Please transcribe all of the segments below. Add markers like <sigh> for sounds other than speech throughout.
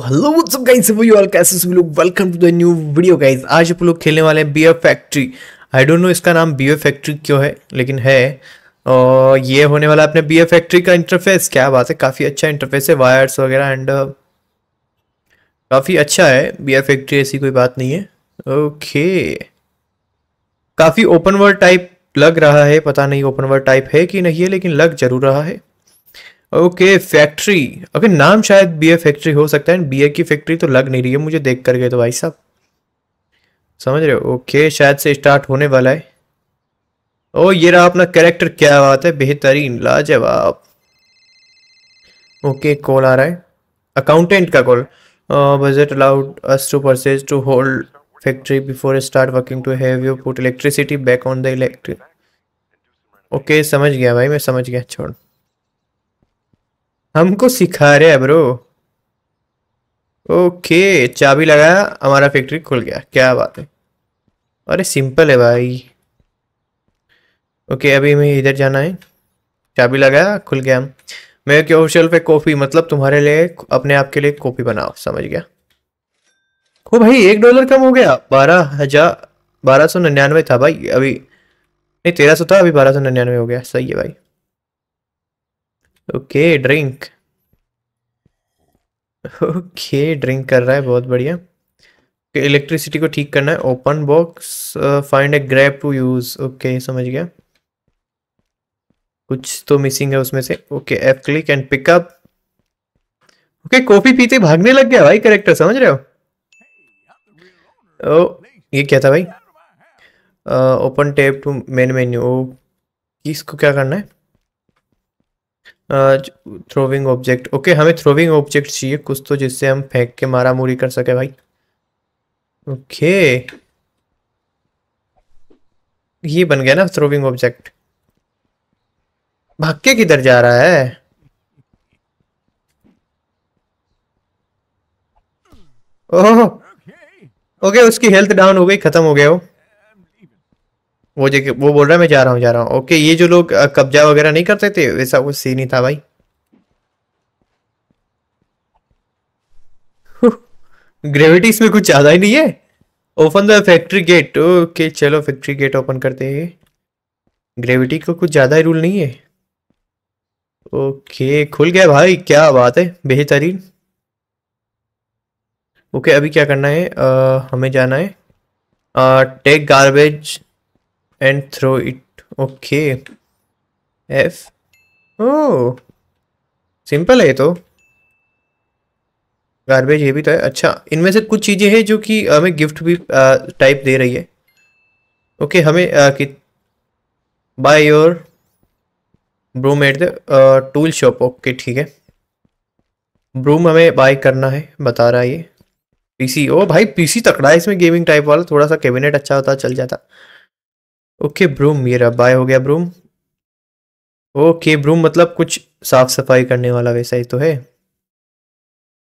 Hello सब guys सब you all कैसे सभी लोग welcome to the new video guys आज आप लोग खेलने वाले हैं beer factory I don't know इसका नाम बियर फैक्ट्री क्यों है लेकिन है और ये होने वाला अपने बियर फैक्ट्री का इंटरफेस क्या बात है काफ़ी अच्छा इंटरफेस है वायर्स वगैरह एंड uh, काफ़ी अच्छा है बियर फैक्ट्री ऐसी कोई बात नहीं है ओके काफ़ी ओपन वर्ल्ड टाइप लग रहा है पता नहीं ओपन वर्ल्ड टाइप है कि नहीं है लेकिन लग जरूर रहा है ओके फैक्ट्री ओके नाम शायद बीए फैक्ट्री हो सकता है बीए की फैक्ट्री तो लग नहीं रही है मुझे देख कर गए तो भाई साहब समझ रहे हो ओके शायद से स्टार्ट होने वाला है ओ ये रहा अपना कैरेक्टर क्या बात है बेहतरीन लाजवाब ओके कॉल आ रहा है अकाउंटेंट का call budget allowed us to purchase to hold factory before start working to have you put electricity back on the electric okay समझ गया भाई मैं समझ गया छोड़ हमको सिखा रहे है ब्रो ओके चाबी लगाया हमारा फैक्ट्री खुल गया क्या बात है अरे सिंपल है भाई ओके अभी हमें इधर जाना है चाबी लगाया खुल गया हम मैं क्यों ऑफिशियल पे कॉफ़ी मतलब तुम्हारे लिए अपने आप के लिए कॉफ़ी बनाओ समझ गया ओ भाई एक डॉलर कम हो गया बारह हजार बारह सौ निन्यानवे था भाई अभी नहीं तेरह सौ था अभी बारह सौ निन्यानवे हो गया सही है भाई ओके ड्रिंक ओके ड्रिंक कर रहा है बहुत बढ़िया इलेक्ट्रिसिटी को ठीक करना है open box find a grab to use okay समझ गया कुछ तो मिसिंग है उसमें से okay F click and pick up okay coffee पीते भागने लग गया भाई करेक्टर समझ रहे हो ओ ये क्या था भाई open tape to main menu किसको इसको क्या करना है थ्रोविंग ऑब्जेक्ट ओके हमें थ्रोविंग ऑब्जेक्ट चाहिए कुछ तो जिससे हम फेंक के मारा मूरी कर सके भाई ओके okay. ये बन गया ना थ्रोविंग ऑब्जेक्ट भाग के किधर जा रहा है ओह ओके okay, उसकी हेल्थ डाउन हो गई खत्म हो गया वो वो जो वो बोल रहा है मैं जा रहा हूँ जा रहा हूँ ओके ये जो लोग कब्जा वगैरह नहीं करते थे वैसा कुछ सीन ही था भाई ग्रेविटी इसमें कुछ ज़्यादा ही नहीं है open the factory gate okay चलो फैक्ट्री गेट ओपन करते हैं ग्रेविटी का कुछ ज़्यादा ही रूल नहीं है ओके खुल गया भाई क्या बात है बेहतरीन ओके अभी क्या करना है आ, हमें जाना है take garbage and throw it okay f oh simple है तो गार्बेज ये भी तो है अच्छा इनमें से कुछ चीज़ें हैं जो कि हमें गिफ्ट भी टाइप दे रही है ओके okay, हमें कि buy your broom at the tool shop okay ठीक है ब्रूम हमें बाय करना है बता रहा है ये पीसी ओ भाई पीसी तकड़ा है इसमें गेमिंग टाइप वाला थोड़ा सा कैबिनेट अच्छा होता चल जाता ओके ब्रूम मेरा बाय हो गया ब्रूम ओके ब्रूम मतलब कुछ साफ सफाई करने वाला वैसा ही तो है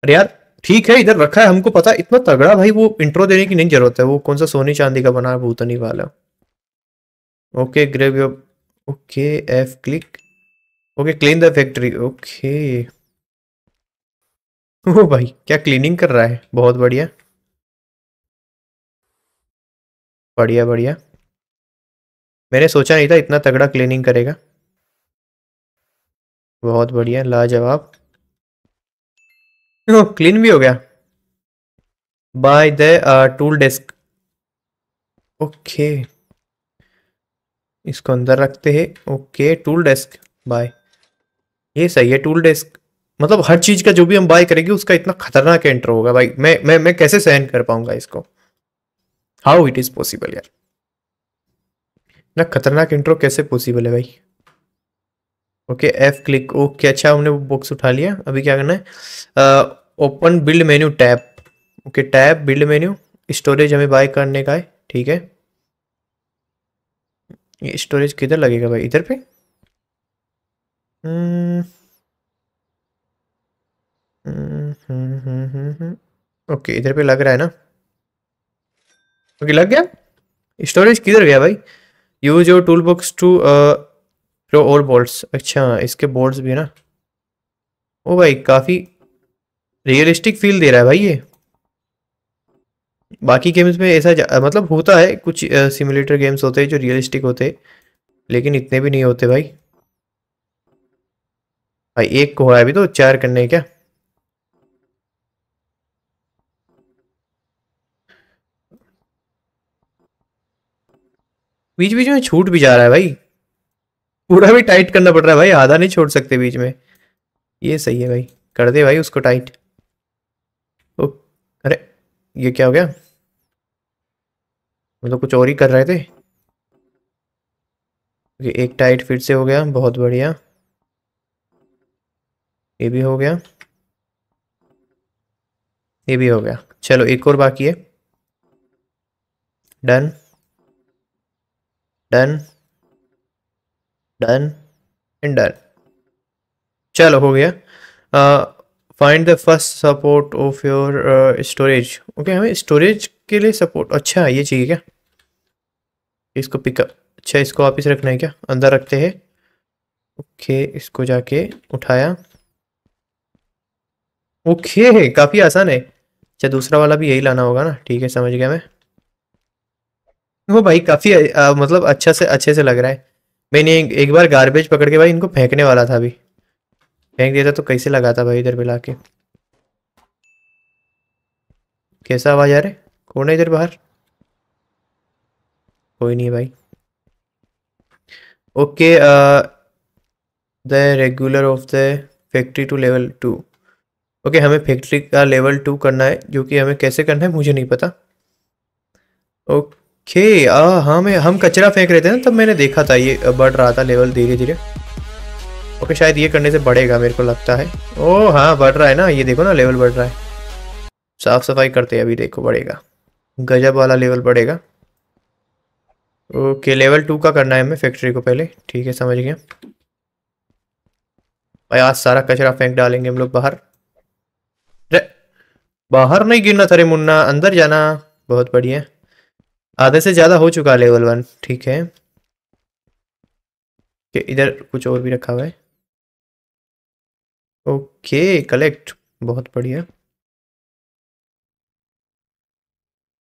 अरे यार ठीक है इधर रखा है हमको पता इतना तगड़ा भाई वो इंट्रो देने की नहीं जरूरत है वो कौन सा सोनी चांदी का बना भूतनी वाला okay grave okay F click okay clean the factory okay ओ भाई क्या क्लीनिंग कर रहा है बहुत बढ़िया बढ़िया बढ़िया मैंने सोचा नहीं था इतना तगड़ा क्लीनिंग करेगा बहुत बढ़िया लाजवाब क्लीन भी हो गया buy the tool desk okay इसको अंदर रखते हैं ओके टूल डेस्क बाय ये सही है टूल डेस्क मतलब हर चीज का जो भी हम बाय करेंगे उसका इतना खतरनाक एंटर होगा भाई मैं मैं मैं कैसे सहन कर पाऊंगा इसको हाउ इट इज पॉसिबल यार ना खतरनाक इंट्रो कैसे पॉसिबल है भाई ओके एफ क्लिक ओके अच्छा हमने वो बॉक्स उठा लिया अभी क्या करना है open build menu tab okay tab build menu storage हमें बाय करने का है ठीक है ये स्टोरेज किधर लगेगा भाई इधर पे ओके हम्म, हम्म, हम्म, इधर पे लग रहा है ना ओके लग गया स्टोरेज किधर गया भाई use your tool box to pro और बोल्ट्स अच्छा इसके बोल्ट्स भी ना ओ भाई काफ़ी रियलिस्टिक फील दे रहा है भाई ये बाकी गेम्स में ऐसा मतलब होता है कुछ सिमुलेटर गेम्स होते हैं जो रियलिस्टिक होते हैं लेकिन इतने भी नहीं होते भाई भाई एक को है अभी तो चार करने क्या बीच बीच में छूट भी जा रहा है भाई पूरा भी टाइट करना पड़ रहा है भाई आधा नहीं छोड़ सकते बीच में ये सही है भाई कर दे भाई उसको टाइट ओ अरे ये क्या हो गया मतलब कुछ और ही कर रहे थे ये एक टाइट फिर से हो गया बहुत बढ़िया ये भी हो गया ये भी हो गया चलो एक और बाकी है done done done and done चलो हो गया find the first support of your storage okay हमें स्टोरेज के लिए सपोर्ट अच्छा ये चाहिए क्या इसको पिकअप अच्छा इसको वापस रखना है क्या अंदर रखते हैं ओके इसको जाके उठाया ओके काफ़ी आसान है अच्छा दूसरा वाला भी यही लाना होगा ना ठीक है समझ गया मैं वो भाई काफी आ, मतलब अच्छा से अच्छे से लग रहा है मैंने एक, एक बार गार्बेज पकड़ के भाई इनको फेंकने वाला था अभी फेंक था तो कैसे लगा था भाई इधर पे लाके कैसा आवाज आ रहा है कौन है इधर बाहर कोई नहीं भाई okay the regular of the factory to level two okay हमें फैक्ट्री का लेवल टू करना है जो कि हमें कैसे करना है मुझे नहीं पता ओके ओके हमें हाँ, हम कचरा फेंक रहे थे ना तब मैंने देखा था ये बढ़ रहा था लेवल धीरे धीरे ओके शायद ये करने से बढ़ेगा मेरे को लगता है ओ हाँ बढ़ रहा है ना ये देखो ना लेवल बढ़ रहा है साफ सफाई करते हैं अभी देखो बढ़ेगा गजब वाला लेवल बढ़ेगा ओके लेवल टू का करना है हमें फैक्ट्री को पहले ठीक है समझ गया भाई आज सारा कचरा फेंक डालेंगे हम लोग बाहर बाहर नहीं गिरना था रे मुन्ना अंदर जाना बहुत बढ़िया आधे से ज़्यादा हो चुका लेवल वन ठीक है इधर कुछ और भी रखा हुआ है ओके कलेक्ट बहुत बढ़िया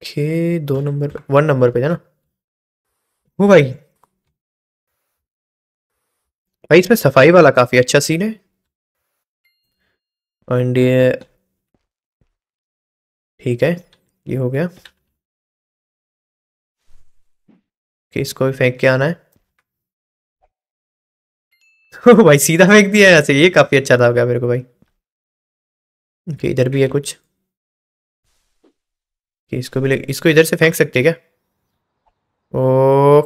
ओके दो नंबर पे वन नंबर पे जाना वो भाई भाई इसमें सफाई वाला काफ़ी अच्छा सीन है एंड ठीक है ये हो गया कि इसको भी फेंक के आना है <laughs> भाई सीधा फेंक दिया यहाँ से ये काफ़ी अच्छा था गया मेरे को भाई ओके इधर भी है कुछ कि इसको भी लग... इसको इधर से फेंक सकते हैं क्या ओ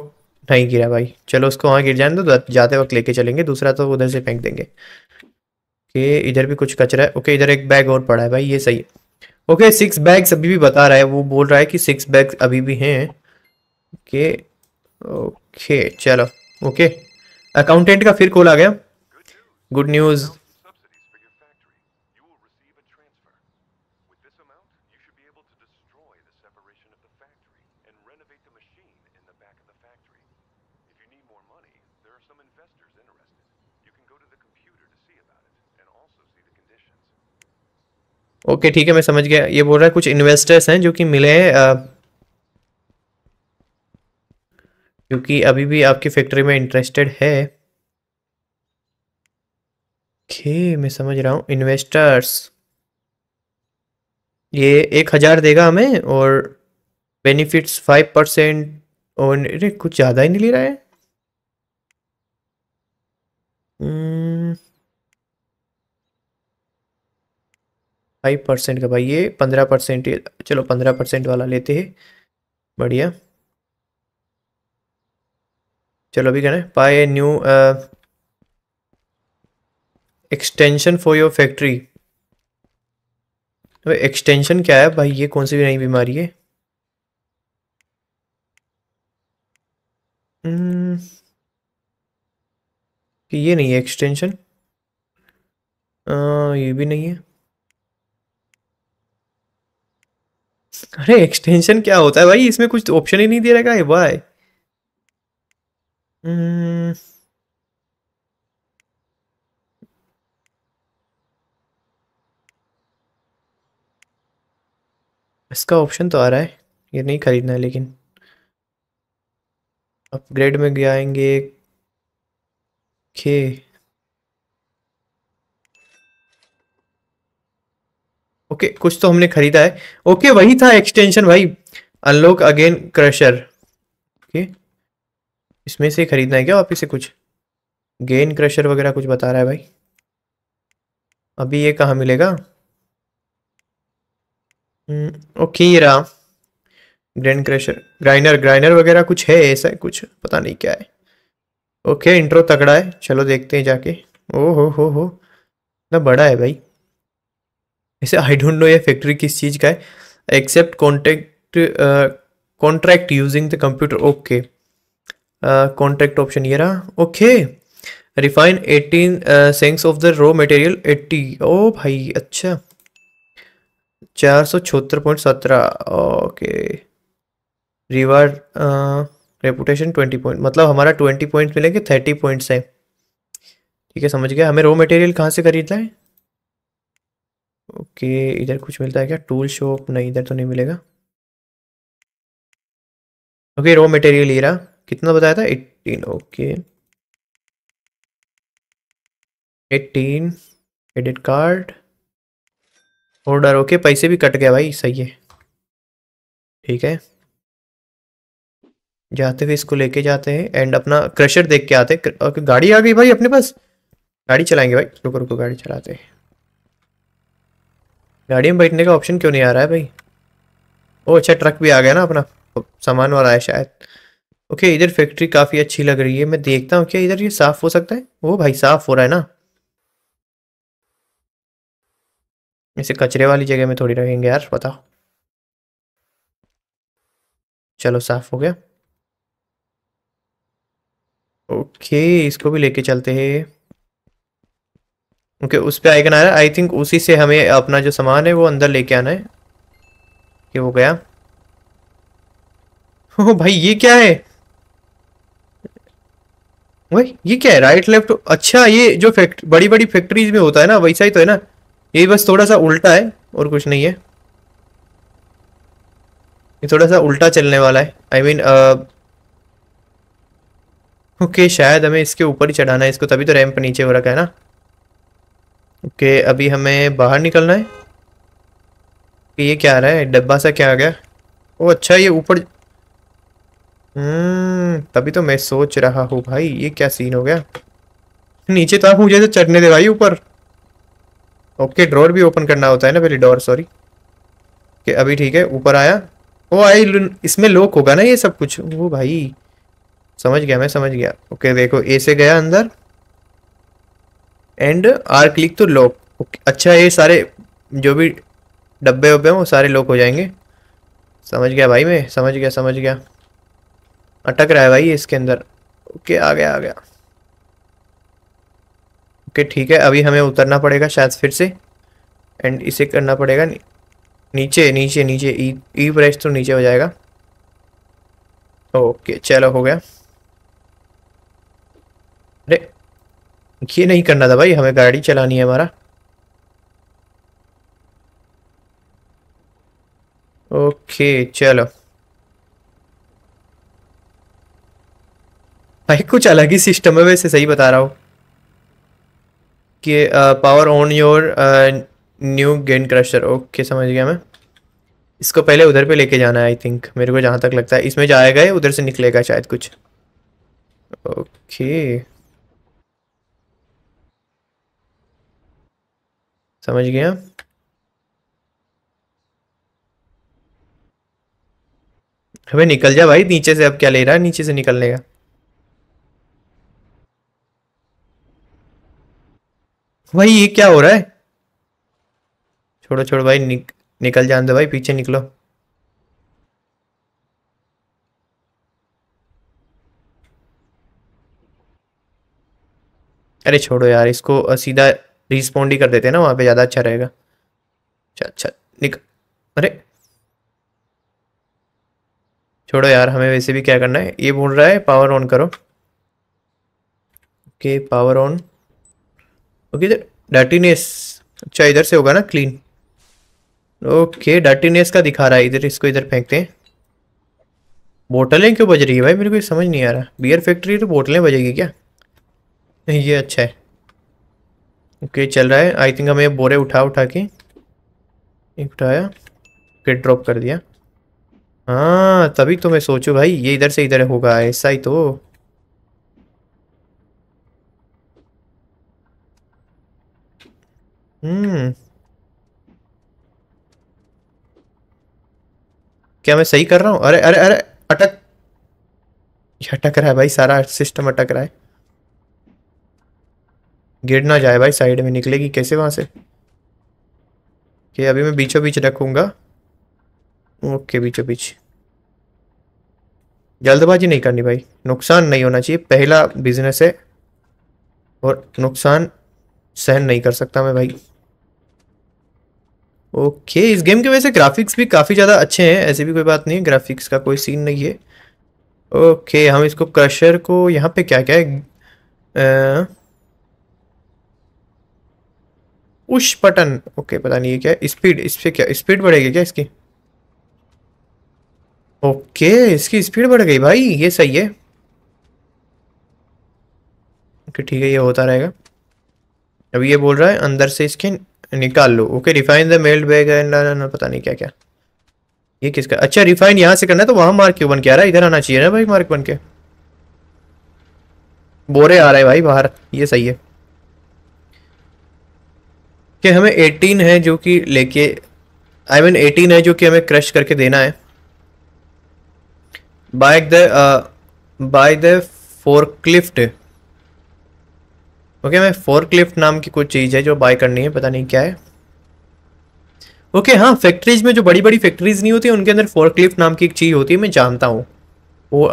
नहीं गिरा भाई चलो उसको वहाँ गिर जाने दो तो जाते वक्त लेके चलेंगे दूसरा तो उधर से फेंक देंगे ओके इधर भी कुछ कचरा है ओके इधर एक बैग और पड़ा है भाई ये सही है ओके सिक्स बैग्स अभी भी बता रहा है वो बोल रहा है कि सिक्स बैग्स अभी भी हैं ओके ओके चलो ओके अकाउंटेंट का फिर कॉल आ गया गुड न्यूज़ ओके okay, ठीक है मैं समझ गया ये बोल रहा है कुछ इन्वेस्टर्स हैं जो कि मिले हैं क्योंकि अभी भी आपकी फैक्ट्री में इंटरेस्टेड है ओके मैं समझ रहा हूँ इन्वेस्टर्स ये एक हज़ार देगा हमें और बेनिफिट्स फाइव परसेंट और अरे कुछ ज़्यादा ही नहीं ले रहा है फाइव hmm, परसेंट का भाई ये पंद्रह परसेंट चलो पंद्रह परसेंट वाला लेते हैं बढ़िया चलो अभी कहना buy a new extension for your factory extension क्या है भाई ये कौन सी भी नई बीमारी है hmm. कि ये नहीं है एक्सटेंशन ये भी नहीं है अरे एक्सटेंशन क्या होता है भाई इसमें कुछ ऑप्शन तो ही नहीं दे रहा है भाई Hmm. इसका ऑप्शन तो आ रहा है ये नहीं खरीदना है लेकिन अपग्रेड में गया आएंगे ओके ओके कुछ तो हमने खरीदा है ओके वही था एक्सटेंशन भाई अनलॉक अगेन क्रशर ओके इसमें से खरीदना है क्या वापिस से कुछ गेन क्रशर वगैरह कुछ बता रहा है भाई अभी ये कहाँ मिलेगा ओके ये रहा ग्रैंड क्रशर ग्राइनर ग्राइनर वगैरह कुछ है ऐसा कुछ पता नहीं क्या है ओके इंट्रो तगड़ा है चलो देखते हैं जाके ओ हो हो हो ना बड़ा है भाई ऐसे आई डोंट नो ये फैक्ट्री किस चीज़ का है except contact contract using the computer okay contract uh, option ये रहा okay refine eighteen sense of the raw material eighty ओ भाई अच्छा चार सौ छहत्तर पॉइंट सत्रह okay reward reputation twenty point मतलब हमारा ट्वेंटी पॉइंट मिलेंगे थर्टी पॉइंट्स हैं ठीक है समझ गया हमें रॉ मटेरियल कहाँ से खरीदना है ओके okay, इधर कुछ मिलता है क्या टूल शॉप नहीं इधर तो नहीं मिलेगा ओके रॉ मटेरियल ही रहा कितना बताया था eighteen okay eighteen credit card order okay पैसे भी कट गया भाई सही है ठीक है जाते हुए इसको लेके जाते हैं एंड अपना क्रशर देख के आते हैं गाड़ी आ गई भाई अपने पास गाड़ी चलाएंगे भाई रुको रुको गाड़ी चलाते हैं गाड़ी में बैठने का ऑप्शन क्यों नहीं आ रहा है भाई ओ अच्छा ट्रक भी आ गया ना अपना सामान वाला है शायद ओके इधर फैक्ट्री काफ़ी अच्छी लग रही है मैं देखता हूँ क्या इधर ये साफ़ हो सकता है वो भाई साफ़ हो रहा है ना इसे कचरे वाली जगह में थोड़ी रहेंगे यार बताओ चलो साफ़ हो गया ओके इसको भी लेके चलते हैं ओके उस पर आइकन आ रहा है आई थिंक उसी से हमें अपना जो सामान है वो अंदर लेके आना है कि वो गया ओ भाई ये क्या है भाई ये क्या है राइट लेफ्ट अच्छा ये जो फैक्ट बड़ी बड़ी फैक्ट्रीज में होता है ना वैसा ही तो है ना ये बस थोड़ा सा उल्टा है और कुछ नहीं है ये थोड़ा सा उल्टा चलने वाला है I I mean mean, okay uh, शायद हमें इसके ऊपर ही चढ़ाना है इसको तभी तो रैम्प नीचे हो रखा है ना ओके okay, अभी हमें बाहर निकलना है ये क्या आ रहा है डब्बा सा क्या आ गया वो अच्छा ये ऊपर हम्म तभी तो मैं सोच रहा हूँ भाई ये क्या सीन हो गया नीचे तो आप मुझे तो चढ़ने दे भाई ऊपर ओके ड्रॉर भी ओपन करना होता है ना पहले डोर सॉरी के अभी ठीक है ऊपर आया ओ oh, आई इसमें लॉक होगा ना ये सब कुछ वो oh, भाई समझ गया मैं समझ गया ओके देखो ए से गया अंदर एंड आर क्लिक तो लॉक अच्छा ये सारे जो भी डब्बे वब्बे हैं वो सारे लॉक हो जाएंगे समझ गया भाई मैं समझ गया समझ गया अटक रहा है भाई इसके अंदर ओके आ गया आ गया ओके ठीक है अभी हमें उतरना पड़ेगा शायद फिर से एंड इसे करना पड़ेगा नीचे नीचे नीचे ई ई प्रेस तो नीचे हो जाएगा ओके चलो हो गया अरे ये नहीं करना था भाई हमें गाड़ी चलानी है हमारा ओके चलो भाई कुछ अलग ही सिस्टम है वैसे सही बता रहा हूँ कि power on your new grand crusher okay समझ गया मैं इसको पहले उधर पे लेके जाना है आई थिंक मेरे को जहाँ तक लगता है इसमें जाएगा ही उधर से निकलेगा शायद कुछ ओके समझ गया अबे निकल जा भाई नीचे से अब क्या ले रहा है नीचे से निकलने का भाई ये क्या हो रहा है छोड़ो छोड़ो भाई निक, निकल जान दो भाई पीछे निकलो अरे छोड़ो यार इसको सीधा रिस्पॉन्ड ही कर देते ना वहाँ पे ज़्यादा अच्छा रहेगा अच्छा अच्छा निक अरे छोड़ो यार हमें वैसे भी क्या करना है ये बोल रहा है पावर ऑन करो okay power on okay dirtiness अच्छा इधर से होगा ना क्लीन ओके डर्टीनेस का दिखा रहा है इधर इसको इधर फेंकते हैं बोटलें क्यों बज रही है भाई मेरे को समझ नहीं आ रहा बियर फैक्ट्री तो बोटलें बजेगी क्या ये अच्छा है ओके okay, चल रहा है आई थिंक हमें बोरे उठा उठा के एक उठाया फिर ड्रॉप कर दिया हाँ तभी तो मैं सोचू भाई ये इधर से इधर होगा ऐसा ही तो हम्म क्या मैं सही कर रहा हूँ अरे अरे अरे अटक अटक रहा है भाई सारा सिस्टम अटक रहा है गिर ना जाए भाई साइड में निकलेगी कैसे वहाँ से कि अभी मैं बीचों बीच रखूँगा ओके बीचों बीच जल्दबाजी नहीं करनी भाई नुकसान नहीं होना चाहिए पहला बिजनेस है और नुकसान सहन नहीं कर सकता मैं भाई ओके इस गेम के वैसे ग्राफिक्स भी काफ़ी ज़्यादा अच्छे हैं ऐसे भी कोई बात नहीं है ग्राफिक्स का कोई सीन नहीं है ओके हम इसको क्रशर को यहाँ पे क्या क्या है उश बटन ओके पता नहीं है क्या स्पीड इस पर क्या स्पीड बढ़ेगी क्या इसकी ओके इसकी स्पीड बढ़ गई भाई ये सही है ओके ठीक है ये होता रहेगा अब ये बोल रहा है अंदर से इसके निकाल लो okay refine the meld bag है पता नहीं क्या क्या ये किसका अच्छा रिफाइन यहाँ से करना है तो वहाँ मार्क क्यों बन के आ रहा है इधर आना चाहिए ना भाई मार्क बन के बोरे आ रहे भाई बाहर ये सही है कि हमें 18 है जो कि लेके आई I मीन mean 18 है जो कि हमें क्रश करके देना है buy the buy the forklift okay मैं फोर्कलिफ्ट नाम की कुछ चीज़ है जो बाय करनी है पता नहीं क्या है ओके okay, हाँ फैक्ट्रीज में जो बड़ी बड़ी फैक्ट्रीज नहीं होती उनके अंदर फोर्कलिफ्ट नाम की एक चीज़ होती है मैं जानता हूँ वो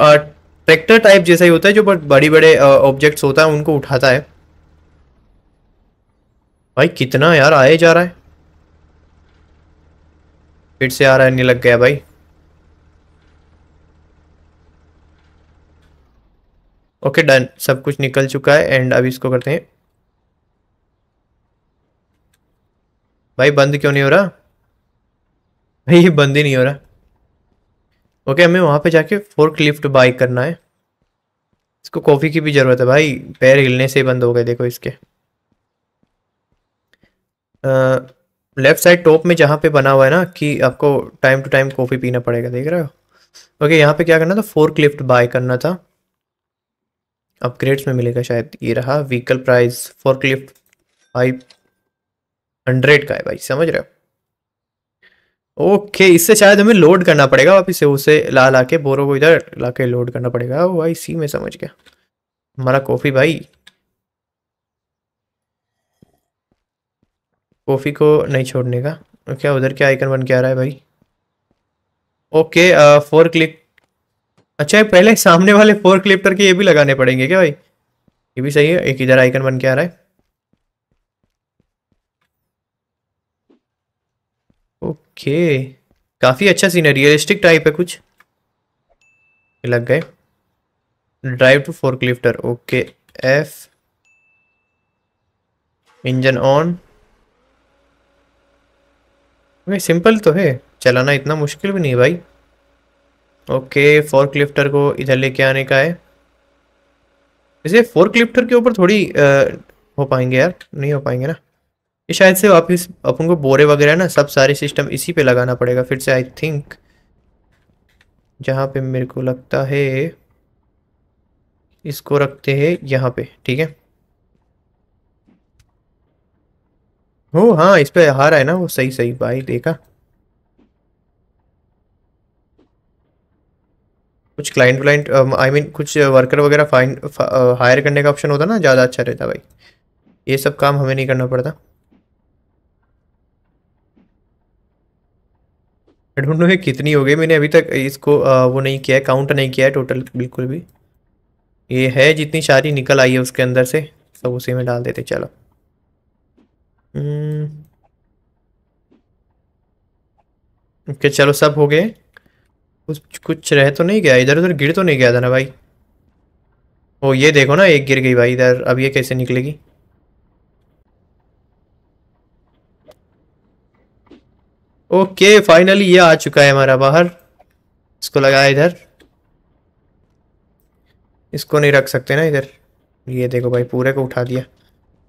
ट्रैक्टर टाइप जैसा ही होता है जो बड़ी बड़े ऑब्जेक्ट्स होता है उनको उठाता है भाई कितना यार आए जा रहा है फिर से आ रहा है नहीं लग गया भाई ओके डन सब कुछ निकल चुका है एंड अभी इसको करते हैं भाई बंद क्यों नहीं हो रहा भाई ये बंद ही नहीं हो रहा ओके okay, हमें वहाँ पे जाके फोर्क लिफ्ट बाई करना है इसको कॉफ़ी की भी ज़रूरत है भाई पैर हिलने से बंद हो गए देखो इसके लेफ़्ट साइड टॉप में जहाँ पे बना हुआ है ना कि आपको टाइम टू टाइम कॉफ़ी पीना पड़ेगा देख रहे हो ओके okay, यहाँ पे क्या करना था फोर्क लिफ्ट बाय करना था अपग्रेड्स में मिलेगा शायद ये रहा vehicle price forklift five hundred का है भाई समझ रहे हो ओके इससे शायद हमें लोड करना पड़ेगा वापिस से उसे ला ला के बोरो को इधर ला के लोड करना पड़ेगा वो भाई सी में समझ गया हमारा कॉफ़ी भाई कॉफ़ी को नहीं छोड़ने का क्या उधर क्या आइकन बन के आ रहा है भाई ओके फोर क्लिक अच्छा ये पहले सामने वाले फोर क्लिप्टर के ये भी लगाने पड़ेंगे क्या भाई ये भी सही है एक इधर आइकन बन के आ रहा है ओके काफ़ी अच्छा सीन है रियलिस्टिक टाइप है कुछ लग गए drive to forklifter okay F engine on simple तो है चलाना इतना मुश्किल भी नहीं भाई ओके फोर्क लिफ्टर को इधर लेके आने का है इसे फोर्क लिफ्टर के ऊपर थोड़ी आ, हो पाएंगे यार नहीं हो पाएंगे ना ये शायद से वापस अपन को बोरे वगैरह ना सब सारे सिस्टम इसी पे लगाना पड़ेगा फिर से आई थिंक जहाँ पे मेरे को लगता है इसको रखते हैं यहाँ पे ठीक है हो हाँ इस पर हार है ना वो सही सही भाई देखा कुछ क्लाइंट व्लाइंट आई मीन कुछ वर्कर वगैरह फाइन हायर करने का ऑप्शन होता ना ज़्यादा अच्छा रहता भाई ये सब काम हमें नहीं करना पड़ता एडमिट ये कितनी हो गई मैंने अभी तक इसको आ, वो नहीं किया है काउंट नहीं किया है टोटल बिल्कुल भी ये है जितनी सारी निकल आई है उसके अंदर से सब उसी में डाल देते चलो हम्म। ओके चलो सब हो गए कुछ कुछ रह तो नहीं गया इधर उधर गिर तो नहीं गया था ना भाई ओ ये देखो ना एक गिर गई भाई इधर अब ये कैसे निकलेगी ओके फाइनली ये आ चुका है हमारा बाहर इसको लगाया इधर इसको नहीं रख सकते ना इधर ये देखो भाई पूरे को उठा दिया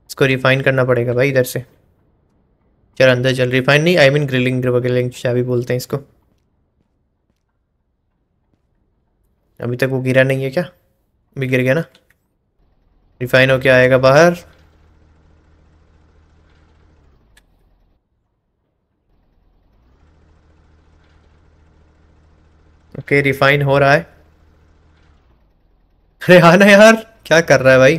इसको रिफाइन करना पड़ेगा भाई इधर से चल अंदर चल रिफाइन नहीं I I mean mean grilling grilling चाबी बोलते हैं इसको अभी तक वो गिरा नहीं है क्या अभी गिर गया ना रिफाइन होके आएगा बाहर ओके रिफाइन हो रहा है अरे हाँ ना यार क्या कर रहा है भाई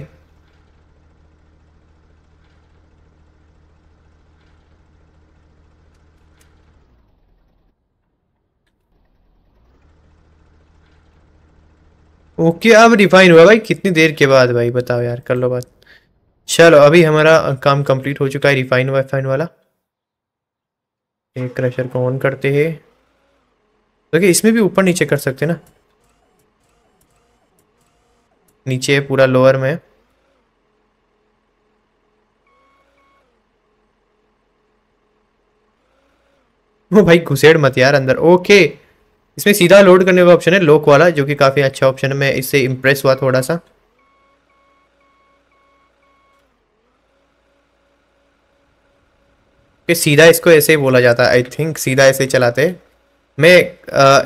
ओके अब रिफाइन हुआ भाई कितनी देर के बाद भाई बताओ यार कर लो बात चलो अभी हमारा काम कंप्लीट हो चुका है रिफाइन वाइफाइन वाला एक क्रशर को ऑन करते हैं देखिए तो इसमें भी ऊपर नीचे कर सकते ना नीचे पूरा लोअर में वो भाई घुसेड़ मत यार अंदर ओके इसमें सीधा लोड करने का ऑप्शन है लोक वाला जो कि काफ़ी अच्छा ऑप्शन है मैं इससे इम्प्रेस हुआ थोड़ा सा कि सीधा इसको ऐसे ही बोला जाता है आई थिंक सीधा ऐसे ही चलाते मैं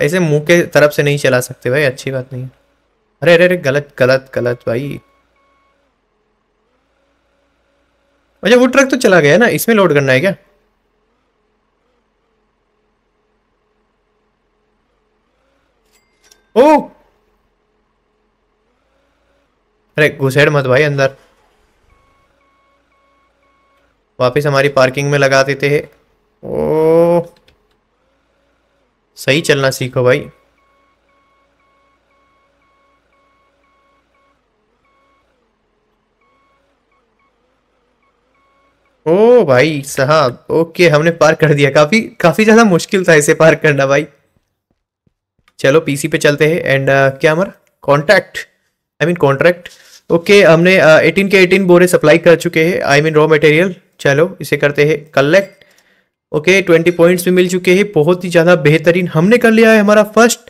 ऐसे मुंह के तरफ से नहीं चला सकते भाई अच्छी बात नहीं अरे अरे अरे गलत गलत गलत भाई अच्छा वो ट्रक तो चला गया ना इसमें लोड करना है क्या ओ अरे घुसेड़ मत भाई अंदर वापस हमारी पार्किंग में लगा देते हैं ओ सही चलना सीखो भाई ओ भाई साहब ओके हमने पार कर दिया काफी काफी ज्यादा मुश्किल था इसे पार करना भाई चलो पीसी पे चलते हैं एंड uh, क्या हमारा contract I mean contract okay हमने एटीन uh, के एटीन बोरे सप्लाई कर चुके हैं आई मीन रॉ मटेरियल चलो इसे करते हैं कलेक्ट ओके ट्वेंटी पॉइंट्स भी मिल चुके हैं बहुत ही ज़्यादा बेहतरीन हमने कर लिया है हमारा फर्स्ट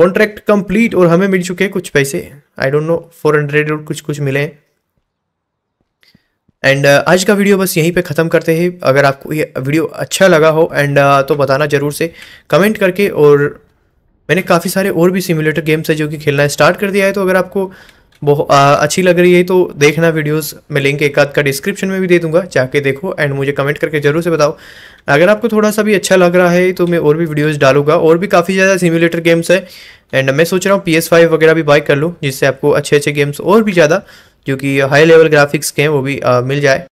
कॉन्ट्रैक्ट कंप्लीट और हमें मिल चुके हैं कुछ पैसे I don't know four hundred और कुछ कुछ मिले एंड uh, आज का वीडियो बस यहीं पे ख़त्म करते हैं अगर आपको ये वीडियो अच्छा लगा हो एंड uh, तो बताना ज़रूर से कमेंट करके और मैंने काफ़ी सारे और भी सिमुलेटर गेम्स है जो कि खेलना स्टार्ट कर दिया है तो अगर आपको बहुत अच्छी लग रही है तो देखना वीडियोस मैं लिंक एक आध का डिस्क्रिप्शन में भी दे दूंगा जाके देखो एंड मुझे कमेंट करके ज़रूर से बताओ अगर आपको थोड़ा सा भी अच्छा लग रहा है तो मैं और भी वीडियोस डालूंगा और भी काफ़ी ज़्यादा सिम्युलेटर गेम्स है एंड मैं सोच रहा हूँ पी वगैरह भी बाई कर लूँ जिससे आपको अच्छे अच्छे गेम्स और भी ज़्यादा जो कि हाई लेवल ग्राफिक्स के हैं वो भी आ, मिल जाए